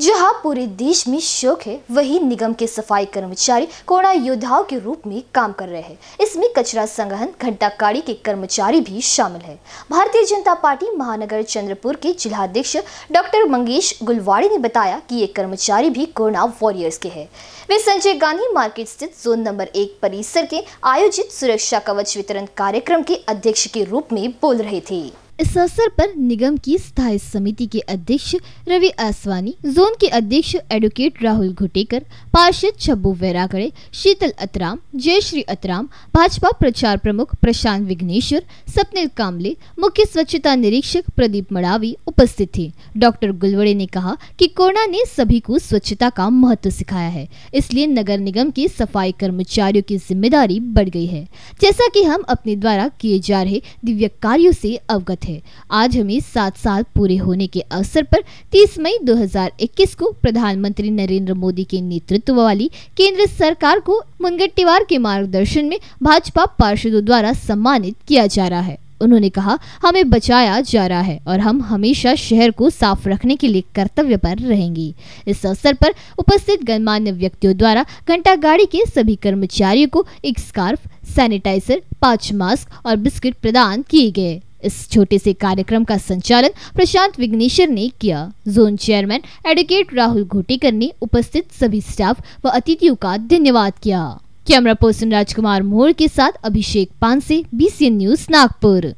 जहां पूरे देश में शोक है वहीं निगम के सफाई कर्मचारी कोरोना योद्धाओं के रूप में काम कर रहे हैं इसमें कचरा संग्रहण घंटाकारी के कर्मचारी भी शामिल है भारतीय जनता पार्टी महानगर चंद्रपुर के जिलाध्यक्ष डॉक्टर मंगेश गुलवाड़ी ने बताया कि ये कर्मचारी भी कोरोना वॉरियर्स के हैं वे संजय गांधी मार्केट स्थित जोन नंबर एक परिसर के आयोजित सुरक्षा कवच वितरण कार्यक्रम के अध्यक्ष के रूप में बोल रहे थे इस अवसर पर निगम की स्थायी समिति के अध्यक्ष रवि आसवानी जोन के अध्यक्ष एडवोकेट राहुल घुटेकर पार्षद छब्बू वैरागड़े शीतल अतराम जयश्री अतराम भाजपा प्रचार प्रमुख प्रशांत विघ्नेश्वर सपनिल कामले मुख्य स्वच्छता निरीक्षक प्रदीप मड़ावी उपस्थित थे डॉक्टर गुलवड़े ने कहा कि कोरोना ने सभी को स्वच्छता का महत्व सिखाया है इसलिए नगर निगम के सफाई कर्मचारियों की जिम्मेदारी बढ़ गई है जैसा कि हम अपने द्वारा किए जा रहे दिव्य कार्यों से अवगत थे आज हमें सात साल पूरे होने के अवसर पर 30 मई 2021 को प्रधानमंत्री नरेंद्र मोदी के नेतृत्व वाली केंद्र सरकार को मुनगट्टीवार के मार्गदर्शन में भाजपा पार्षदों द्वारा सम्मानित किया जा रहा है उन्होंने कहा हमें बचाया जा रहा है और हम हमेशा शहर को साफ रखने के लिए कर्तव्य पर रहेंगी इस अवसर पर उपस्थित गणमान्य व्यक्तियों द्वारा घंटा गाड़ी के सभी कर्मचारियों को एक स्कार्फ सैनिटाइजर पांच मास्क और बिस्किट प्रदान किए गए इस छोटे से कार्यक्रम का संचालन प्रशांत विघ्नेश्वर ने किया zone chairman advocate Rahul Ghotekar ने उपस्थित सभी स्टाफ व अतिथियों का धन्यवाद किया कैमरा पर्सन राजकुमार मोर के साथ अभिषेक पानसे बी न्यूज नागपुर